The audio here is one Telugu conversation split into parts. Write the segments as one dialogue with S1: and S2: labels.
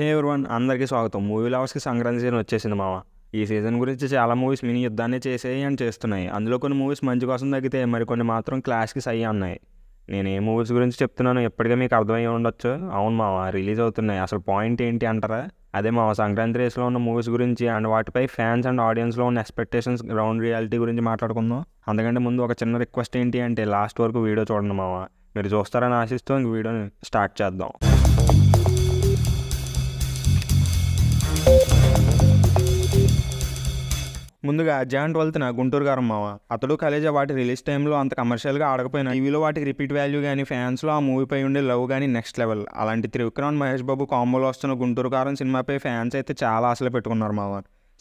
S1: హే వన్ అందరికీ స్వాగతం మూవీ లవర్స్కి సంక్రాంతి సీజన్ వచ్చేసింది మామ ఈ సీజన్ గురించి చాలా మూవీస్ మినీ యుద్ధాన్ని చేసేయి అని చేస్తున్నాయి అందులో కొన్ని మూవీస్ మంచి కోసం తగ్గితే మరికొన్ని మాత్రం క్లాష్కి సై ఉన్నాయి నేను ఏ మూవీస్ గురించి చెప్తున్నానో ఎప్పటికీ మీకు అర్థమై ఉండొచ్చు అవును మామ రిలీజ్ అవుతున్నాయి అసలు పాయింట్ ఏంటి అంటారా అదే మామ సంక్రాంతి రేస్లో ఉన్న మూవీస్ గురించి అండ్ వాటిపై ఫ్యాన్స్ అండ్ ఆడియన్స్లో ఉన్న ఎక్స్పెక్టేషన్స్ గ్రౌండ్ రియాలిటీ గురించి మాట్లాడుకుందాం అందుకంటే ముందు ఒక చిన్న రిక్వెస్ట్ ఏంటి అంటే లాస్ట్ వరకు వీడియో చూడండి మామ మీరు చూస్తారని ఆశిస్తూ ఇంక వీడియోని స్టార్ట్ చేద్దాం ముందుగా జాన్ ట్వెల్త్ నా గుంటూరు గారు మావ అతడు కలేజా వాటి రిలీజ్ టైంలో అంత కమర్షియల్గా ఆడకపోయినా టీవీలో వాటికి రిపీట్ వాల్యూ కానీ ఫ్యాన్స్లో ఆ మూవీపై ఉండే లవ్ కానీ నెక్స్ట్ లెవెల్ అలాంటి త్రివిక్రమ్ మహేష్ బాబు కాంబోలో వస్తున్న గుంటూరు గారు సినిమాపై ఫ్యాన్స్ అయితే చాలా ఆశలు పెట్టుకున్నారు మావ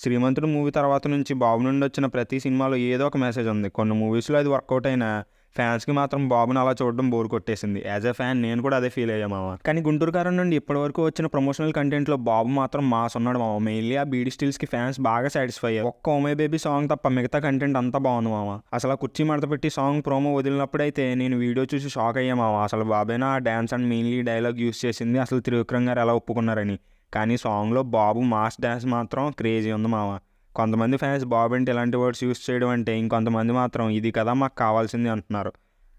S1: శ్రీమంతుడు మూవీ తర్వాత నుంచి బాబు నుండి వచ్చిన ప్రతి సినిమాలో ఏదో ఒక మెసేజ్ ఉంది కొన్ని మూవీస్లో అది వర్కౌట్ అయినా ఫ్యాన్స్కి మాత్రం బాబుని అలా చూడడం బోర్ కొట్టేసింది యాజ్ ఎ ఫ్యాన్ నేను కూడా అదే ఫీల్ అయ్యా మామ కానీ గుంటూరు కారం నుండి ఇప్పటివరకు వచ్చిన ప్రమోషనల్ కంటెంట్లో బాబు మాత్రం మాస్ ఉన్నాడు మామ మెయిన్లీ ఆ బీడీ స్టిల్స్కి ఫ్యాన్స్ బాగా సాటిస్ఫై అయ్యారు ఒక్క ఓమే బేబీ సాంగ్ తప్ప మిగతా కంటెంట్ అంతా బాగుంది మామ అసలు ఆ కుర్చీ మడత పెట్టి సాంగ్ ప్రోమో వదిలినప్పుడైతే నేను వీడియో చూసి షాక్ అయ్యా మామ అసలు బాబేనా ఆ dance and mainly dialogue use చేసింది అసలు త్రివిక్రమ్ గారు ఎలా ఒప్పుకున్నారని కానీ సాంగ్లో బాబు మాస్ డ్యాన్స్ మాత్రం క్రేజీ ఉంది మామ కొంతమంది ఫ్యాన్స్ బాబు ఇలాంటి వర్డ్స్ యూస్ చేయడం అంటే ఇంకొంతమంది మాత్రం ఇది కదా మాకు కావాల్సింది అంటున్నారు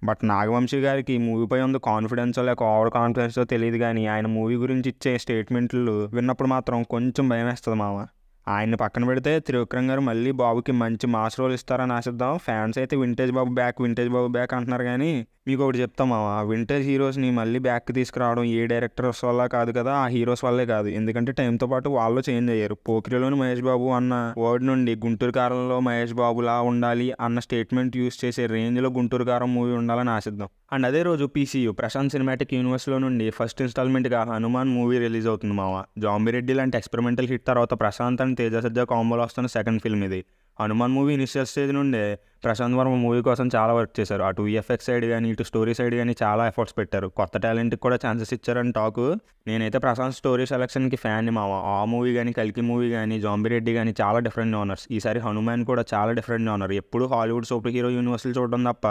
S1: బట్ నాగవంశీ గారికి మూవీపై ఉంది కాన్ఫిడెన్సో లేక ఓవర్ కాన్ఫిడెన్సో తెలియదు కానీ ఆయన మూవీ గురించి ఇచ్చే స్టేట్మెంట్లు విన్నప్పుడు మాత్రం కొంచెం భయం వేస్తుంది మామ ఆయన పక్కన పెడితే త్రివిక్రమ్ గారు మళ్ళీ బాబుకి మంచి మాస్ రోల్ ఇస్తారని ఆశిద్దాం ఫ్యాన్స్ అయితే vintage Babu back vintage Babu back అంటున్నారు కానీ మీకు ఒకటి చెప్తాం ఆ వింటేజ్ హీరోస్ని మళ్ళీ బ్యాక్ తీసుకురావడం ఏ డైరెక్టర్స్ వల్ల కాదు కదా ఆ హీరోస్ వల్లే కాదు ఎందుకంటే టైంతో పాటు వాళ్ళు చేంజ్ అయ్యారు పోకిరిలోని మహేష్ బాబు అన్న వర్డ్ నుండి గుంటూరు కారంలో మహేష్ బాబులా ఉండాలి అన్న స్టేట్మెంట్ యూస్ చేసే రేంజ్లో గుంటూరు కారం మూవీ ఉండాలని ఆశిద్దాం అండ్ అదే రోజు పీసీయూ ప్రశాంత్ సినిమాటిక్ యూనివర్స్లో నుండి ఫస్ట్ ఇన్స్టాల్మెంట్గా హనుమాన్ మూవీ రిలీజ్ అవుతుంది జాంబీ రెడ్డి లాంటి ఎక్స్పెరిమెంటల్ హిట్ తర్వాత ప్రశాంత్ అండ్ తేజ సజ్జ కాంబోలో వస్తున్న సెకండ్ ఫిల్మ్ ఇది హనుమాన్ మూవీ ఇనిషియల్ స్టేజ్ నుండే ప్రశాంత్ వర్మ మూవీ కోసం చాలా వర్క్ చేశారు అటు ఈఎఫ్ఎక్స్ సైడ్ కానీ ఇటు స్టోరీ సైడ్ కానీ చాలా ఎఫర్ట్స్ పెట్టారు కొత్త టాలెంట్కి కూడా ఛాన్సెస్ ఇచ్చారని టాక్ నేనైతే ప్రశాంత్ స్టోరీ సెలెక్షన్కి ఫ్యాన్ మావ ఆ మూవీ కానీ కల్కి మూవీ కానీ జాంబిరెడ్డి కానీ చాలా డిఫరెంట్ ఓనర్స్ ఈసారి హనుమాన్ కూడా చాలా డిఫరెంట్ ఓనర్ ఎప్పుడు హాలీవుడ్ సూపర్ హీరో యూనివర్సల్ చూడడం తప్ప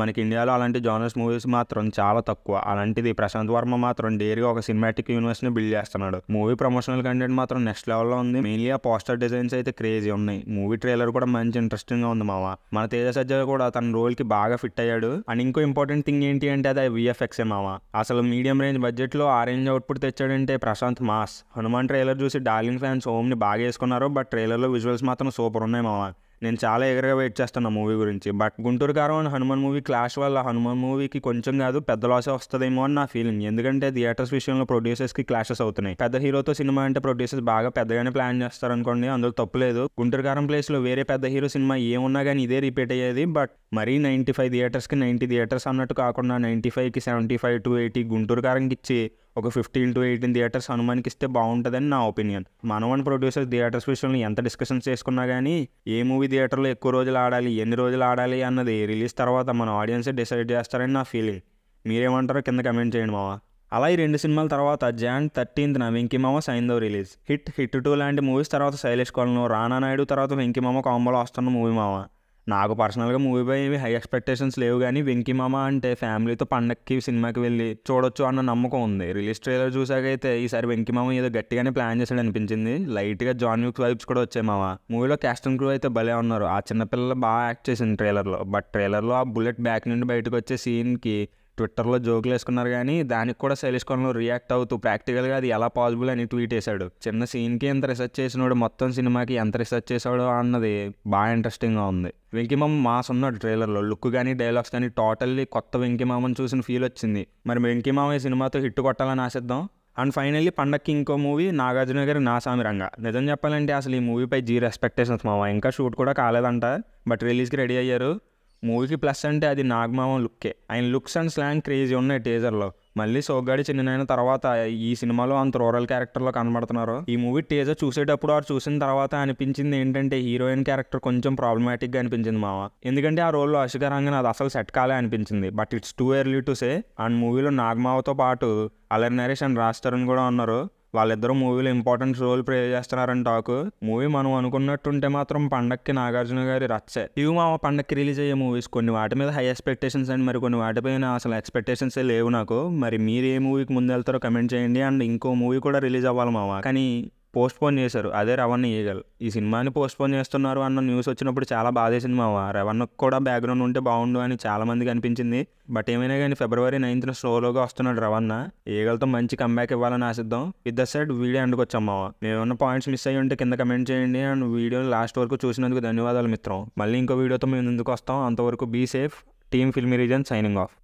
S1: మనకి ఇండియాలో అలాంటి జానర్స్ మూవీస్ మాత్రం చాలా తక్కువ అలాంటిది ప్రశాంత్ వర్మ మాత్రం డేరీగా ఒక సినిమాటిక్ యూనివర్స్ ని బిల్డ్ చేస్తున్నాడు మూవీ ప్రమోషనల్ కంటెంట్ మాత్రం నెక్స్ట్ లెవెల్లో ఉంది మెయిన్లీ ఆ పోస్టర్ డిజైన్స్ అయితే క్రేజీ ఉన్నాయి మూవీ ట్రైలర్ కూడా మంచి ఇంట్రెస్టింగ్గా ఉంది మావా మన తేజ సజ్జ కూడా తన రోల్కి బాగా ఫిట్ అయ్యాడు అండ్ ఇంకో ఇంపార్టెంట్ థింగ్ ఏంటి అంటే అది విఎఫ్ఎక్సే మావా అసలు మీడియం రేంజ్ బడ్జెట్లో ఆ రేంజ్ అవుట్పుట్ తెచ్చాడంటే ప్రశాంత్ మాస్ హనుమాన్ ట్రైలర్ చూసి డార్లింగ్ ఫ్యాన్స్ హోమ్ని బాగా వేసుకున్నారు బట్ ట్రైలర్లో విజువల్స్ మాత్రం సూపర్ ఉన్నాయి మావా నేను చాలా ఎగరగా వెయిట్ చేస్తాను ఆ మూవీ గురించి బట్ గుంటూరు గారు అండ్ హనుమాన్ మూవీ క్లాష్ వల్ల హనుమాన్ మూవీకి కొంచెం కాదు పెద్ద లాసే వస్తుందేమో అని నా ఫీలింగ్ ఎందుకంటే థియేటర్స్ విషయంలో ప్రొడ్యూసర్స్కి క్లాషెస్ అవుతున్నాయి పెద్ద హీరోతో సినిమా అంటే ప్రొడ్యూసర్స్ బాగా పెద్దగానే ప్లాన్ చేస్తారు అనుకోండి అందులో తప్పులేదు గుంటూరు గారం ప్లేస్లో వేరే పెద్ద హీరో సినిమా ఏమున్నా కానీ ఇదే రిపీట్ అయ్యేది బట్ మరీ నైంటీ ఫైవ్ థియేటర్స్కి నైంటీ థియేటర్స్ అన్నట్టు కాకుండా నైంటీ ఫైవ్కి seventy five to eighty Guntur గారంకి ఇచ్చి ఒక ఫిఫ్టీన్ టు ఎయిటీన్ థియేటర్స్ అనుమానికి ఇస్తే బాగుంటుందని నా ఒపీనియన్ మనవన్ ప్రొడ్యూసర్స్ థియేటర్స్ విషయంలో ఎంత డిస్కషన్ చేసుకున్నా కానీ ఏ మూవీ థియేటర్లో ఎక్కువ రోజులు ఆడాలి ఎన్ని రోజులు ఆడాలి అన్నది రిలీజ్ తర్వాత మన ఆడియన్సే డిసైడ్ చేస్తారని నా ఫీలింగ్ మీరేమంటారో కింద కమెంట్ చేయండి మావా అలా ఈ రెండు సినిమాల తర్వాత John థర్టీన్త్న Venky Mama Saindhav release hit hit two లాంటి మూవీస్ తర్వాత శైలేష్ కొలను రానా నాయుడు తర్వాత వెంకీమామ కాంబోలో వస్తున్న మూవీ మావా నాకు పర్సనల్గా మూవీపై హై ఎక్స్పెక్టేషన్స్ లేవు కానీ మామ అంటే ఫ్యామిలీతో పండక్కి సినిమాకి వెళ్ళి చూడొచ్చు అన్న నమ్మకం ఉంది రిలీజ్ ట్రైలర్ చూసాకైతే ఈసారి వెంకిమామ ఏదో గట్టిగానే ప్లాన్ చేశాడు అనిపించింది లైట్గా జాన్ న్యూక్స్ వైబ్స్ కూడా వచ్చాయి మామ మూవీలో క్యాస్ట్ అండ్ క్రూ అయితే భలే ఉన్నారు ఆ చిన్నపిల్లలు బాగా యాక్ట్ చేసింది ట్రైలర్లో బట్ ట్రైలర్లో ఆ బుల్లెట్ బ్యాక్ నుండి బయటకు వచ్చే సీన్కి ట్విట్టర్లో జోకులు వేసుకున్నారు కానీ దానికి కూడా శైలేష్ కొన్ని రియాక్ట్ అవుతూ ప్రాక్టికల్గా అది ఎలా పాసిబుల్ అని ట్వీట్ వేశాడు చిన్న సీన్కి ఎంత రీసెర్చ్ చేసినాడు మొత్తం సినిమాకి ఎంత రీసెర్చ్ చేసాడో అన్నది బాగా ఇంట్రెస్టింగ్గా ఉంది వెంకిమామ మాస్ ఉన్నాడు ట్రైలర్లో లుక్ కానీ డైలాగ్స్ కానీ టోటల్లీ కొత్త వెంకిమామని చూసిన ఫీల్ వచ్చింది మరి వెంకిమామ ఈ సినిమాతో హిట్ కొట్టాలని ఆశిద్దాం అండ్ ఫైనల్లీ పండక్కి ఇంకో మూవీ నాగార్జున గారి నా రంగ నిజం చెప్పాలంటే అసలు ఈ మూవీపై జీరో ఎక్స్పెక్టేషన్స్ మామ ఇంకా షూట్ కూడా కాలేదంట బట్ రిలీజ్కి రెడీ అయ్యారు మూవీకి ప్లస్ అంటే అది నాగమామ లుక్కే ఆయన లుక్స్ అండ్ స్లాంగ్ క్రేజీ ఉన్నాయి టీజర్లో మళ్ళీ సోగ్గాడి చిన్న తర్వాత ఈ సినిమాలో అంత రూరల్ క్యారెక్టర్లో కనబడుతున్నారు ఈ మూవీ టీజర్ చూసేటప్పుడు వారు చూసిన తర్వాత అనిపించింది ఏంటంటే హీరోయిన్ క్యారెక్టర్ కొంచెం ప్రాబ్లమాటిక్గా అనిపించింది మావ ఎందుకంటే ఆ రోల్లో అశిక రంగన్ అది అసలు సెట్ కాలే అనిపించింది but it's too early to say and మూవీలో నాగమావతో పాటు అలర్ నరేష్ అండ్ రాజ్ తరుణ్ కూడా ఉన్నారు వాళ్ళిద్దరూ మూవీలో ఇంపార్టెంట్ రోల్ ప్లే చేస్తున్నారని టాక్ మూవీ మనం అనుకున్నట్టుంటే మాత్రం పండక్కి నాగార్జున గారి రచ్చే ఇవి మా పండక్కి రిలీజ్ అయ్యే మూవీస్ కొన్ని వాటి మీద హై ఎక్స్పెక్టేషన్స్ అండ్ మరి కొన్ని వాటిపైన అసలు ఎక్స్పెక్టేషన్స్ లేవు నాకు మరి మీరు ఏ మూవీకి ముందు వెళ్తారో కమెంట్ చేయండి అండ్ ఇంకో మూవీ కూడా రిలీజ్ అవ్వాలి మావా కానీ పోస్ట్పోన్ చేశారు అదే రవణ ఈగల్ ఈ సినిమాని పోస్ట్పోన్ చేస్తున్నారు అన్న న్యూస్ వచ్చినప్పుడు చాలా బాధేసింది మా రవణకు కూడా బ్యాక్గ్రౌండ్ ఉంటే బాగుండు అని చాలా మందికి అనిపించింది బట్ ఏమైనా కానీ ఫిబ్రవరి నైన్త్న స్లోలోగా వస్తున్నాడు రవణ ఈగలతో మంచి కంబ్యాక్ ఇవ్వాలని ఆశిద్దాం విత్ ద సైడ్ వీడియో మావా మావ మేమన్న పాయింట్స్ మిస్ అయ్యి ఉంటే కింద కమెంట్ చేయండి అండ్ వీడియోని లాస్ట్ వరకు చూసినందుకు ధన్యవాదాలు మిత్రం మళ్ళీ ఇంకో వీడియోతో మేము ముందుకు వస్తాం అంతవరకు be safe team filmy reason signing of